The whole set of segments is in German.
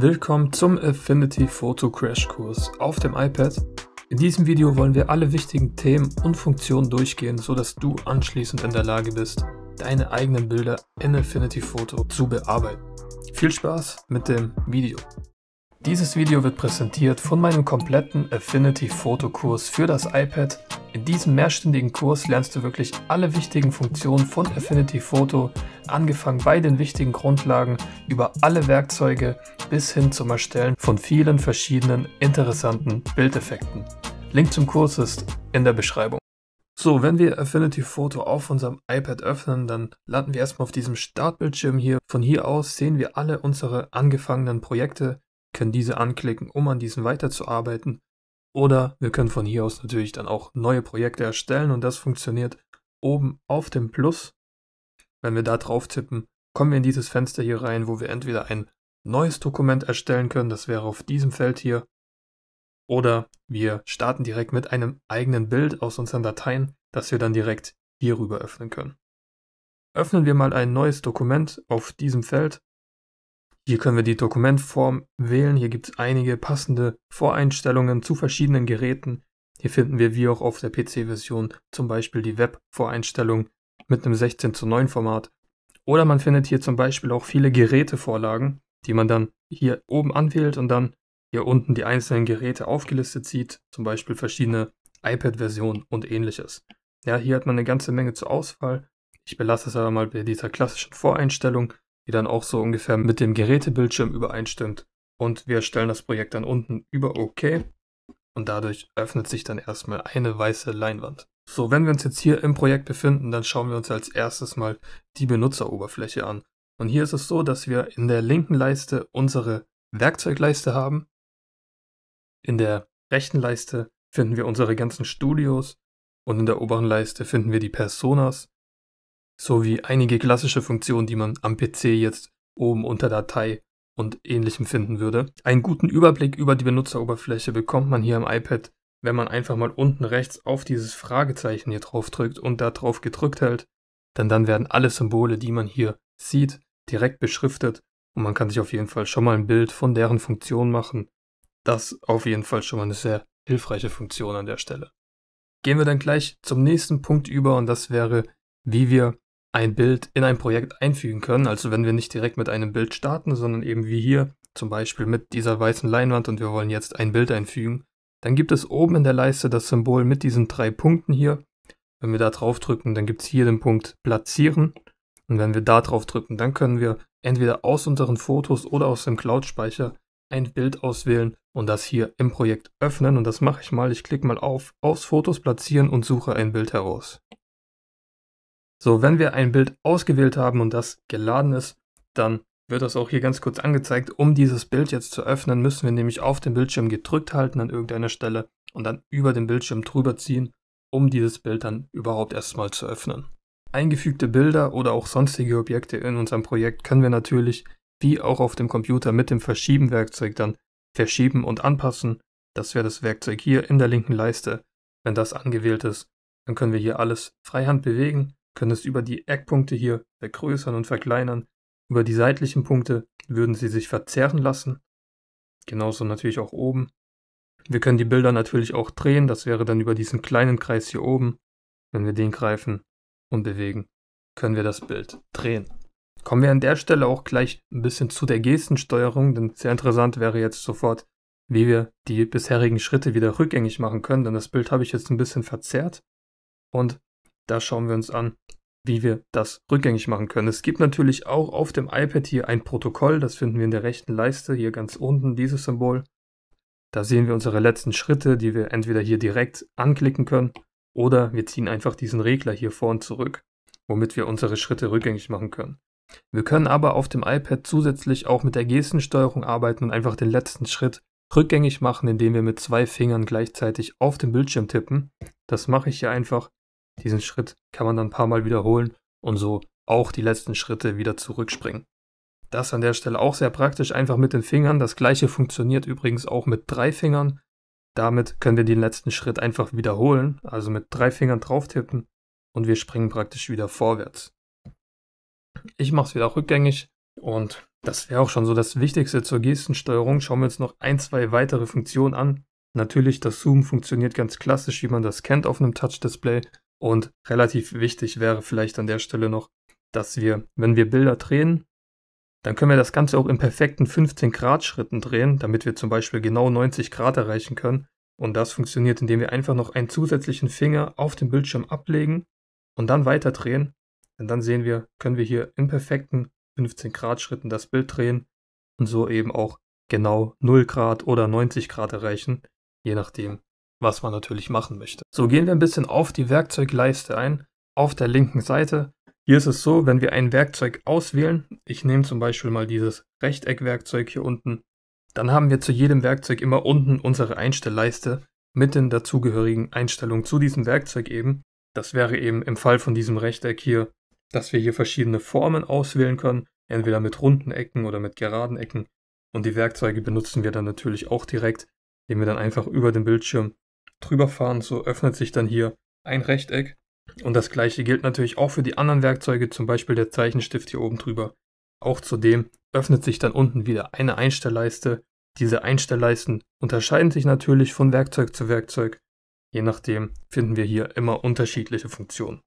Willkommen zum Affinity Photo Crash Kurs auf dem iPad. In diesem Video wollen wir alle wichtigen Themen und Funktionen durchgehen, sodass du anschließend in der Lage bist, deine eigenen Bilder in Affinity Photo zu bearbeiten. Viel Spaß mit dem Video! Dieses Video wird präsentiert von meinem kompletten Affinity Photo Kurs für das iPad. In diesem mehrstündigen Kurs lernst du wirklich alle wichtigen Funktionen von Affinity Photo, angefangen bei den wichtigen Grundlagen über alle Werkzeuge bis hin zum Erstellen von vielen verschiedenen interessanten Bildeffekten. Link zum Kurs ist in der Beschreibung. So, wenn wir Affinity Photo auf unserem iPad öffnen, dann landen wir erstmal auf diesem Startbildschirm hier. Von hier aus sehen wir alle unsere angefangenen Projekte können diese anklicken, um an diesen weiterzuarbeiten. Oder wir können von hier aus natürlich dann auch neue Projekte erstellen und das funktioniert oben auf dem Plus. Wenn wir da drauf tippen, kommen wir in dieses Fenster hier rein, wo wir entweder ein neues Dokument erstellen können, das wäre auf diesem Feld hier, oder wir starten direkt mit einem eigenen Bild aus unseren Dateien, das wir dann direkt hierüber öffnen können. Öffnen wir mal ein neues Dokument auf diesem Feld hier können wir die Dokumentform wählen. Hier gibt es einige passende Voreinstellungen zu verschiedenen Geräten. Hier finden wir wie auch auf der PC-Version zum Beispiel die Web-Voreinstellung mit einem 16 zu 9 Format. Oder man findet hier zum Beispiel auch viele Gerätevorlagen, die man dann hier oben anwählt und dann hier unten die einzelnen Geräte aufgelistet sieht, zum Beispiel verschiedene iPad-Versionen und ähnliches. Ja, hier hat man eine ganze Menge zur Auswahl. Ich belasse es aber mal bei dieser klassischen Voreinstellung die dann auch so ungefähr mit dem Gerätebildschirm übereinstimmt. Und wir stellen das Projekt dann unten über OK und dadurch öffnet sich dann erstmal eine weiße Leinwand. So, wenn wir uns jetzt hier im Projekt befinden, dann schauen wir uns als erstes mal die Benutzeroberfläche an. Und hier ist es so, dass wir in der linken Leiste unsere Werkzeugleiste haben. In der rechten Leiste finden wir unsere ganzen Studios und in der oberen Leiste finden wir die Personas so wie einige klassische Funktionen, die man am PC jetzt oben unter Datei und ähnlichem finden würde. Einen guten Überblick über die Benutzeroberfläche bekommt man hier am iPad, wenn man einfach mal unten rechts auf dieses Fragezeichen hier drauf drückt und da drauf gedrückt hält, denn dann werden alle Symbole, die man hier sieht, direkt beschriftet und man kann sich auf jeden Fall schon mal ein Bild von deren Funktion machen. Das auf jeden Fall schon mal eine sehr hilfreiche Funktion an der Stelle. Gehen wir dann gleich zum nächsten Punkt über und das wäre, wie wir ein Bild in ein Projekt einfügen können. Also wenn wir nicht direkt mit einem Bild starten, sondern eben wie hier zum Beispiel mit dieser weißen Leinwand und wir wollen jetzt ein Bild einfügen, dann gibt es oben in der Leiste das Symbol mit diesen drei Punkten hier. Wenn wir da drauf drücken, dann gibt es hier den Punkt Platzieren. Und wenn wir da drauf drücken, dann können wir entweder aus unseren Fotos oder aus dem Cloud-Speicher ein Bild auswählen und das hier im Projekt öffnen. Und das mache ich mal. Ich klicke mal auf Aus Fotos platzieren und suche ein Bild heraus. So, wenn wir ein Bild ausgewählt haben und das geladen ist, dann wird das auch hier ganz kurz angezeigt. Um dieses Bild jetzt zu öffnen, müssen wir nämlich auf den Bildschirm gedrückt halten an irgendeiner Stelle und dann über den Bildschirm drüber ziehen, um dieses Bild dann überhaupt erstmal zu öffnen. Eingefügte Bilder oder auch sonstige Objekte in unserem Projekt können wir natürlich, wie auch auf dem Computer, mit dem Verschieben-Werkzeug dann verschieben und anpassen. Das wäre das Werkzeug hier in der linken Leiste. Wenn das angewählt ist, dann können wir hier alles freihand bewegen können es über die Eckpunkte hier vergrößern und verkleinern. Über die seitlichen Punkte würden sie sich verzerren lassen. Genauso natürlich auch oben. Wir können die Bilder natürlich auch drehen. Das wäre dann über diesen kleinen Kreis hier oben. Wenn wir den greifen und bewegen, können wir das Bild drehen. Kommen wir an der Stelle auch gleich ein bisschen zu der Gestensteuerung, denn sehr interessant wäre jetzt sofort, wie wir die bisherigen Schritte wieder rückgängig machen können, denn das Bild habe ich jetzt ein bisschen verzerrt. Und da schauen wir uns an, wie wir das rückgängig machen können. Es gibt natürlich auch auf dem iPad hier ein Protokoll, das finden wir in der rechten Leiste, hier ganz unten dieses Symbol. Da sehen wir unsere letzten Schritte, die wir entweder hier direkt anklicken können oder wir ziehen einfach diesen Regler hier vor und zurück, womit wir unsere Schritte rückgängig machen können. Wir können aber auf dem iPad zusätzlich auch mit der Gestensteuerung arbeiten und einfach den letzten Schritt rückgängig machen, indem wir mit zwei Fingern gleichzeitig auf den Bildschirm tippen. Das mache ich hier einfach diesen Schritt kann man dann ein paar Mal wiederholen und so auch die letzten Schritte wieder zurückspringen. Das an der Stelle auch sehr praktisch, einfach mit den Fingern. Das gleiche funktioniert übrigens auch mit drei Fingern. Damit können wir den letzten Schritt einfach wiederholen, also mit drei Fingern drauf tippen und wir springen praktisch wieder vorwärts. Ich mache es wieder rückgängig und das wäre auch schon so das Wichtigste zur Gestensteuerung. Schauen wir uns noch ein, zwei weitere Funktionen an. Natürlich, das Zoom funktioniert ganz klassisch, wie man das kennt auf einem Touch-Display. Und relativ wichtig wäre vielleicht an der Stelle noch, dass wir, wenn wir Bilder drehen, dann können wir das Ganze auch in perfekten 15 Grad Schritten drehen, damit wir zum Beispiel genau 90 Grad erreichen können. Und das funktioniert, indem wir einfach noch einen zusätzlichen Finger auf den Bildschirm ablegen und dann weiter drehen. Denn dann sehen wir, können wir hier in perfekten 15 Grad Schritten das Bild drehen und so eben auch genau 0 Grad oder 90 Grad erreichen, je nachdem, was man natürlich machen möchte. So gehen wir ein bisschen auf die Werkzeugleiste ein, auf der linken Seite. Hier ist es so, wenn wir ein Werkzeug auswählen, ich nehme zum Beispiel mal dieses Rechteckwerkzeug hier unten, dann haben wir zu jedem Werkzeug immer unten unsere Einstellleiste mit den dazugehörigen Einstellungen zu diesem Werkzeug eben. Das wäre eben im Fall von diesem Rechteck hier, dass wir hier verschiedene Formen auswählen können, entweder mit runden Ecken oder mit geraden Ecken. Und die Werkzeuge benutzen wir dann natürlich auch direkt, indem wir dann einfach über den Bildschirm drüber fahren, so öffnet sich dann hier ein Rechteck. Und das gleiche gilt natürlich auch für die anderen Werkzeuge, zum Beispiel der Zeichenstift hier oben drüber. Auch zudem öffnet sich dann unten wieder eine Einstellleiste. Diese Einstellleisten unterscheiden sich natürlich von Werkzeug zu Werkzeug. Je nachdem finden wir hier immer unterschiedliche Funktionen.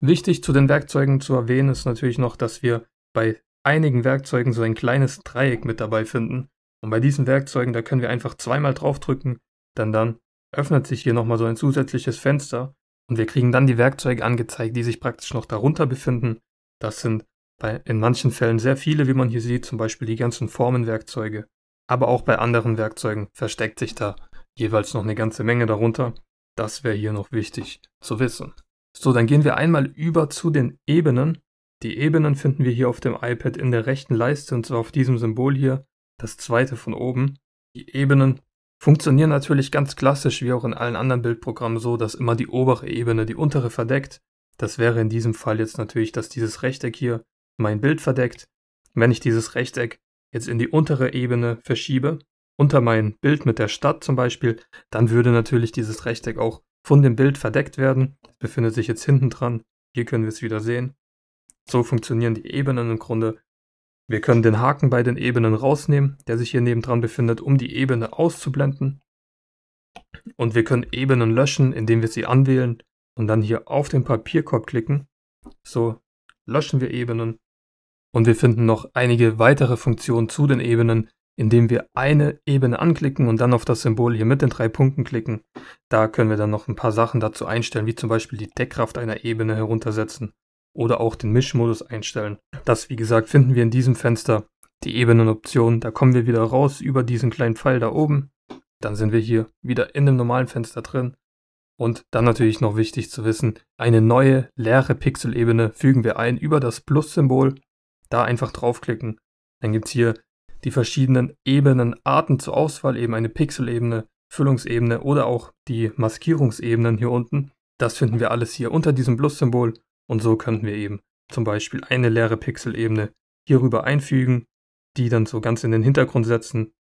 Wichtig zu den Werkzeugen zu erwähnen ist natürlich noch, dass wir bei einigen Werkzeugen so ein kleines Dreieck mit dabei finden. Und bei diesen Werkzeugen, da können wir einfach zweimal draufdrücken, denn dann öffnet sich hier nochmal so ein zusätzliches Fenster und wir kriegen dann die Werkzeuge angezeigt, die sich praktisch noch darunter befinden. Das sind bei, in manchen Fällen sehr viele, wie man hier sieht, zum Beispiel die ganzen Formenwerkzeuge. Aber auch bei anderen Werkzeugen versteckt sich da jeweils noch eine ganze Menge darunter. Das wäre hier noch wichtig zu wissen. So, dann gehen wir einmal über zu den Ebenen. Die Ebenen finden wir hier auf dem iPad in der rechten Leiste und zwar auf diesem Symbol hier, das zweite von oben. Die Ebenen funktionieren natürlich ganz klassisch wie auch in allen anderen Bildprogrammen so, dass immer die obere Ebene die untere verdeckt. Das wäre in diesem Fall jetzt natürlich, dass dieses Rechteck hier mein Bild verdeckt. Wenn ich dieses Rechteck jetzt in die untere Ebene verschiebe, unter mein Bild mit der Stadt zum Beispiel, dann würde natürlich dieses Rechteck auch von dem Bild verdeckt werden. Es befindet sich jetzt hinten dran. Hier können wir es wieder sehen. So funktionieren die Ebenen im Grunde wir können den Haken bei den Ebenen rausnehmen, der sich hier nebendran befindet, um die Ebene auszublenden. Und wir können Ebenen löschen, indem wir sie anwählen und dann hier auf den Papierkorb klicken. So löschen wir Ebenen. Und wir finden noch einige weitere Funktionen zu den Ebenen, indem wir eine Ebene anklicken und dann auf das Symbol hier mit den drei Punkten klicken. Da können wir dann noch ein paar Sachen dazu einstellen, wie zum Beispiel die Deckkraft einer Ebene heruntersetzen oder auch den Mischmodus einstellen. Das, wie gesagt, finden wir in diesem Fenster. Die Ebenenoption, da kommen wir wieder raus über diesen kleinen Pfeil da oben. Dann sind wir hier wieder in dem normalen Fenster drin. Und dann natürlich noch wichtig zu wissen, eine neue leere Pixelebene fügen wir ein über das Plus-Symbol. Da einfach draufklicken. Dann gibt es hier die verschiedenen Ebenenarten zur Auswahl, eben eine Pixelebene, Füllungsebene oder auch die Maskierungsebenen hier unten. Das finden wir alles hier unter diesem Plus-Symbol und so könnten wir eben zum Beispiel eine leere Pixelebene hierüber einfügen, die dann so ganz in den Hintergrund setzen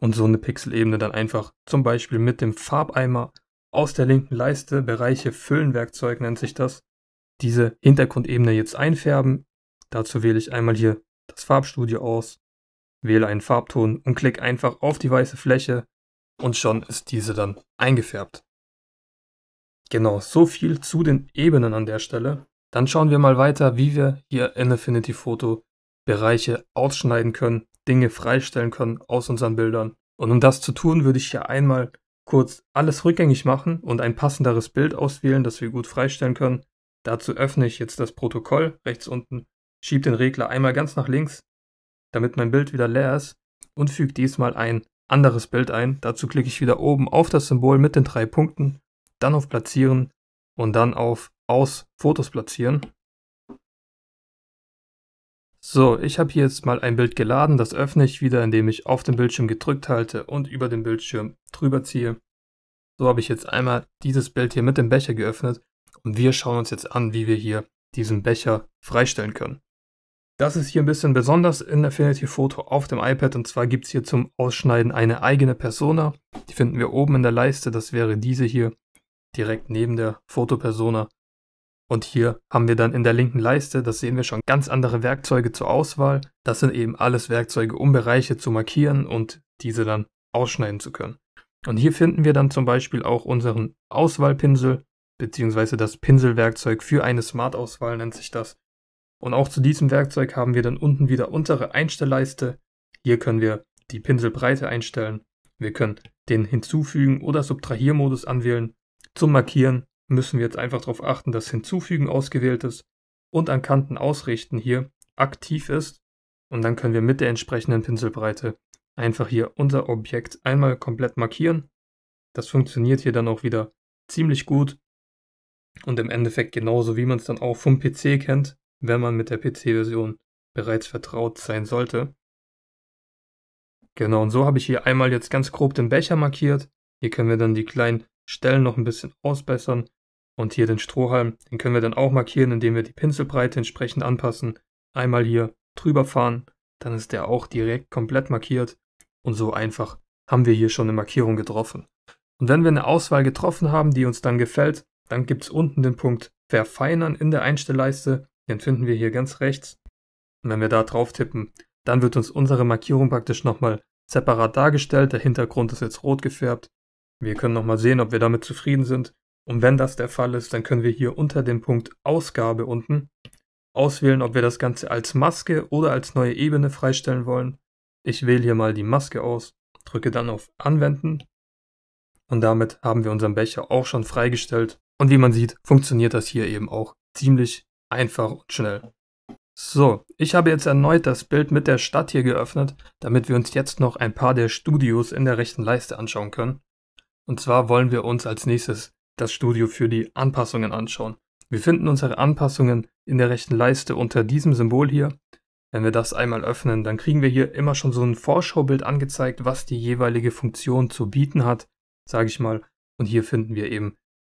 und so eine Pixelebene dann einfach zum Beispiel mit dem Farbeimer aus der linken Leiste Bereiche Füllenwerkzeug nennt sich das, diese Hintergrundebene jetzt einfärben. Dazu wähle ich einmal hier das Farbstudio aus, wähle einen Farbton und klicke einfach auf die weiße Fläche und schon ist diese dann eingefärbt. Genau, so viel zu den Ebenen an der Stelle. Dann schauen wir mal weiter, wie wir hier in Affinity Photo Bereiche ausschneiden können, Dinge freistellen können aus unseren Bildern. Und um das zu tun, würde ich hier einmal kurz alles rückgängig machen und ein passenderes Bild auswählen, das wir gut freistellen können. Dazu öffne ich jetzt das Protokoll rechts unten, schiebe den Regler einmal ganz nach links, damit mein Bild wieder leer ist und füge diesmal ein anderes Bild ein. Dazu klicke ich wieder oben auf das Symbol mit den drei Punkten, dann auf Platzieren und dann auf Aus Fotos platzieren. So, ich habe hier jetzt mal ein Bild geladen, das öffne ich wieder, indem ich auf den Bildschirm gedrückt halte und über den Bildschirm drüber ziehe. So habe ich jetzt einmal dieses Bild hier mit dem Becher geöffnet und wir schauen uns jetzt an, wie wir hier diesen Becher freistellen können. Das ist hier ein bisschen besonders in Affinity Photo auf dem iPad und zwar gibt es hier zum Ausschneiden eine eigene Persona. Die finden wir oben in der Leiste, das wäre diese hier direkt neben der Fotopersona. Und hier haben wir dann in der linken Leiste, das sehen wir schon, ganz andere Werkzeuge zur Auswahl. Das sind eben alles Werkzeuge, um Bereiche zu markieren und diese dann ausschneiden zu können. Und hier finden wir dann zum Beispiel auch unseren Auswahlpinsel, beziehungsweise das Pinselwerkzeug für eine Smart-Auswahl nennt sich das. Und auch zu diesem Werkzeug haben wir dann unten wieder unsere Einstellleiste. Hier können wir die Pinselbreite einstellen. Wir können den Hinzufügen- oder Subtrahiermodus anwählen zum Markieren müssen wir jetzt einfach darauf achten, dass Hinzufügen ausgewählt ist und an Kanten ausrichten hier aktiv ist. Und dann können wir mit der entsprechenden Pinselbreite einfach hier unser Objekt einmal komplett markieren. Das funktioniert hier dann auch wieder ziemlich gut und im Endeffekt genauso wie man es dann auch vom PC kennt, wenn man mit der PC-Version bereits vertraut sein sollte. Genau, und so habe ich hier einmal jetzt ganz grob den Becher markiert. Hier können wir dann die kleinen Stellen noch ein bisschen ausbessern und hier den Strohhalm, den können wir dann auch markieren, indem wir die Pinselbreite entsprechend anpassen. Einmal hier drüber fahren, dann ist der auch direkt komplett markiert und so einfach haben wir hier schon eine Markierung getroffen. Und wenn wir eine Auswahl getroffen haben, die uns dann gefällt, dann gibt es unten den Punkt Verfeinern in der Einstellleiste, den finden wir hier ganz rechts. Und wenn wir da drauf tippen, dann wird uns unsere Markierung praktisch nochmal separat dargestellt. Der Hintergrund ist jetzt rot gefärbt wir können nochmal sehen, ob wir damit zufrieden sind. Und wenn das der Fall ist, dann können wir hier unter dem Punkt Ausgabe unten auswählen, ob wir das Ganze als Maske oder als neue Ebene freistellen wollen. Ich wähle hier mal die Maske aus, drücke dann auf Anwenden und damit haben wir unseren Becher auch schon freigestellt. Und wie man sieht, funktioniert das hier eben auch ziemlich einfach und schnell. So, ich habe jetzt erneut das Bild mit der Stadt hier geöffnet, damit wir uns jetzt noch ein paar der Studios in der rechten Leiste anschauen können. Und zwar wollen wir uns als nächstes das Studio für die Anpassungen anschauen. Wir finden unsere Anpassungen in der rechten Leiste unter diesem Symbol hier. Wenn wir das einmal öffnen, dann kriegen wir hier immer schon so ein Vorschaubild angezeigt, was die jeweilige Funktion zu bieten hat, sage ich mal. Und hier finden wir eben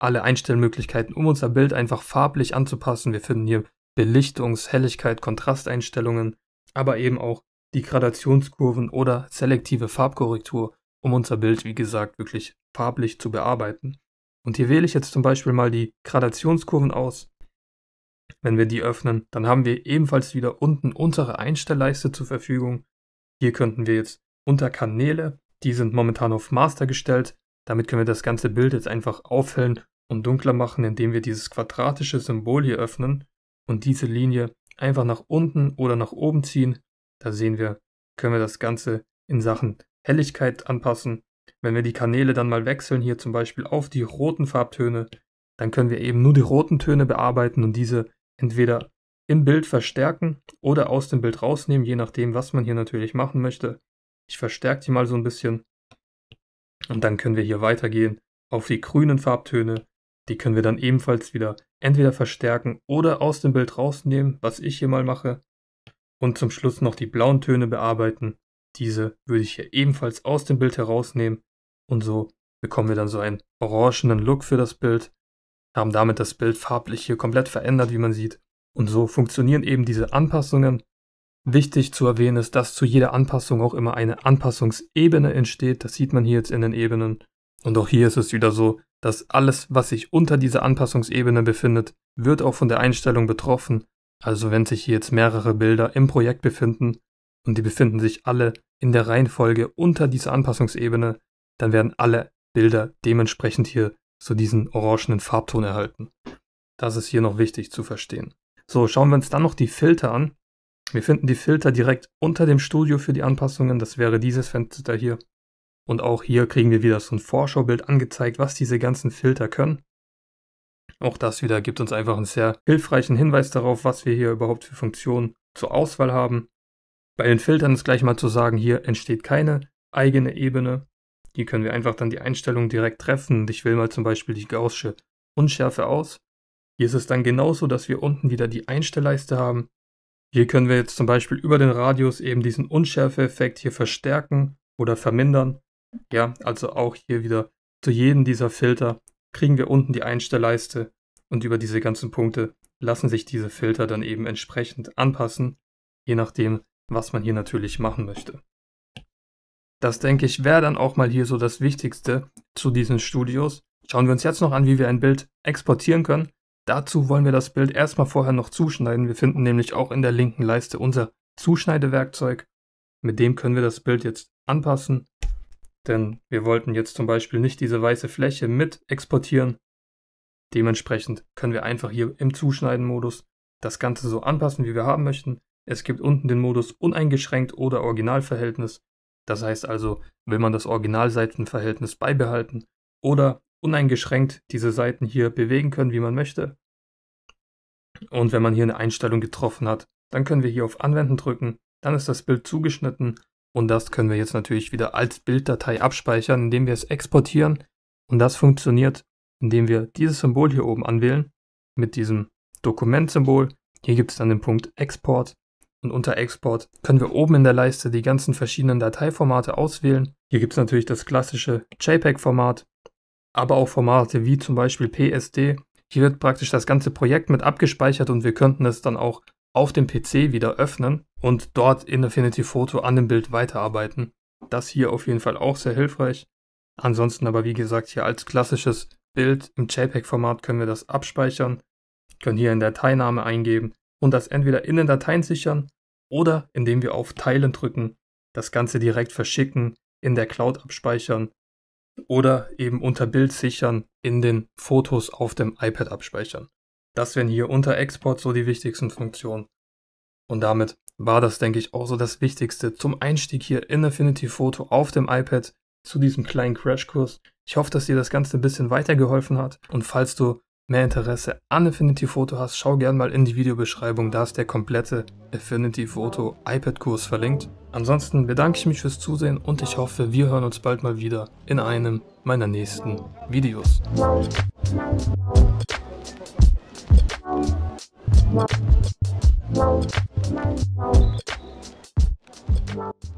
alle Einstellmöglichkeiten, um unser Bild einfach farblich anzupassen. Wir finden hier Belichtungs-, Helligkeit-, Kontrasteinstellungen, aber eben auch die Gradationskurven oder selektive Farbkorrektur, um unser Bild, wie gesagt, wirklich farblich zu bearbeiten. Und hier wähle ich jetzt zum Beispiel mal die Gradationskurven aus. Wenn wir die öffnen, dann haben wir ebenfalls wieder unten unsere Einstellleiste zur Verfügung. Hier könnten wir jetzt unter Kanäle, die sind momentan auf Master gestellt. Damit können wir das ganze Bild jetzt einfach aufhellen und dunkler machen, indem wir dieses quadratische Symbol hier öffnen und diese Linie einfach nach unten oder nach oben ziehen. Da sehen wir, können wir das Ganze in Sachen Helligkeit anpassen wenn wir die Kanäle dann mal wechseln, hier zum Beispiel auf die roten Farbtöne, dann können wir eben nur die roten Töne bearbeiten und diese entweder im Bild verstärken oder aus dem Bild rausnehmen, je nachdem, was man hier natürlich machen möchte. Ich verstärke die mal so ein bisschen und dann können wir hier weitergehen auf die grünen Farbtöne. Die können wir dann ebenfalls wieder entweder verstärken oder aus dem Bild rausnehmen, was ich hier mal mache. Und zum Schluss noch die blauen Töne bearbeiten. Diese würde ich hier ebenfalls aus dem Bild herausnehmen und so bekommen wir dann so einen orangenen Look für das Bild, haben damit das Bild farblich hier komplett verändert, wie man sieht. Und so funktionieren eben diese Anpassungen. Wichtig zu erwähnen ist, dass zu jeder Anpassung auch immer eine Anpassungsebene entsteht. Das sieht man hier jetzt in den Ebenen. Und auch hier ist es wieder so, dass alles, was sich unter dieser Anpassungsebene befindet, wird auch von der Einstellung betroffen. Also wenn sich hier jetzt mehrere Bilder im Projekt befinden, und die befinden sich alle in der Reihenfolge unter dieser Anpassungsebene, dann werden alle Bilder dementsprechend hier so diesen orangenen Farbton erhalten. Das ist hier noch wichtig zu verstehen. So, schauen wir uns dann noch die Filter an. Wir finden die Filter direkt unter dem Studio für die Anpassungen. Das wäre dieses Fenster hier. Und auch hier kriegen wir wieder so ein Vorschaubild angezeigt, was diese ganzen Filter können. Auch das wieder gibt uns einfach einen sehr hilfreichen Hinweis darauf, was wir hier überhaupt für Funktionen zur Auswahl haben. Bei den Filtern ist gleich mal zu sagen, hier entsteht keine eigene Ebene. Hier können wir einfach dann die Einstellung direkt treffen. Ich will mal zum Beispiel die Gaussche Unschärfe aus. Hier ist es dann genauso, dass wir unten wieder die Einstellleiste haben. Hier können wir jetzt zum Beispiel über den Radius eben diesen Unschärfeeffekt hier verstärken oder vermindern. Ja, also auch hier wieder zu jedem dieser Filter kriegen wir unten die Einstellleiste und über diese ganzen Punkte lassen sich diese Filter dann eben entsprechend anpassen, je nachdem, was man hier natürlich machen möchte. Das denke ich wäre dann auch mal hier so das Wichtigste zu diesen Studios. Schauen wir uns jetzt noch an, wie wir ein Bild exportieren können. Dazu wollen wir das Bild erstmal vorher noch zuschneiden. Wir finden nämlich auch in der linken Leiste unser Zuschneidewerkzeug. Mit dem können wir das Bild jetzt anpassen. Denn wir wollten jetzt zum Beispiel nicht diese weiße Fläche mit exportieren. Dementsprechend können wir einfach hier im Zuschneiden-Modus das Ganze so anpassen, wie wir haben möchten. Es gibt unten den Modus uneingeschränkt oder Originalverhältnis. Das heißt also, will man das Originalseitenverhältnis beibehalten oder uneingeschränkt diese Seiten hier bewegen können, wie man möchte. Und wenn man hier eine Einstellung getroffen hat, dann können wir hier auf Anwenden drücken, dann ist das Bild zugeschnitten und das können wir jetzt natürlich wieder als Bilddatei abspeichern, indem wir es exportieren und das funktioniert, indem wir dieses Symbol hier oben anwählen mit diesem Dokumentsymbol. Hier gibt es dann den Punkt Export und unter Export können wir oben in der Leiste die ganzen verschiedenen Dateiformate auswählen. Hier gibt es natürlich das klassische JPEG-Format, aber auch Formate wie zum Beispiel PSD. Hier wird praktisch das ganze Projekt mit abgespeichert und wir könnten es dann auch auf dem PC wieder öffnen und dort in Affinity Photo an dem Bild weiterarbeiten. Das hier auf jeden Fall auch sehr hilfreich. Ansonsten aber wie gesagt hier als klassisches Bild im JPEG-Format können wir das abspeichern, können hier einen Dateiname eingeben und das entweder in den Dateien sichern oder indem wir auf Teilen drücken, das Ganze direkt verschicken, in der Cloud abspeichern oder eben unter Bild sichern, in den Fotos auf dem iPad abspeichern. Das wären hier unter Export so die wichtigsten Funktionen. Und damit war das, denke ich, auch so das Wichtigste zum Einstieg hier in Affinity Photo auf dem iPad zu diesem kleinen Crashkurs. Ich hoffe, dass dir das Ganze ein bisschen weitergeholfen hat und falls du Mehr Interesse an Affinity Photo hast, schau gerne mal in die Videobeschreibung, da ist der komplette Affinity Photo iPad Kurs verlinkt. Ansonsten bedanke ich mich fürs Zusehen und ich hoffe, wir hören uns bald mal wieder in einem meiner nächsten Videos. Wow.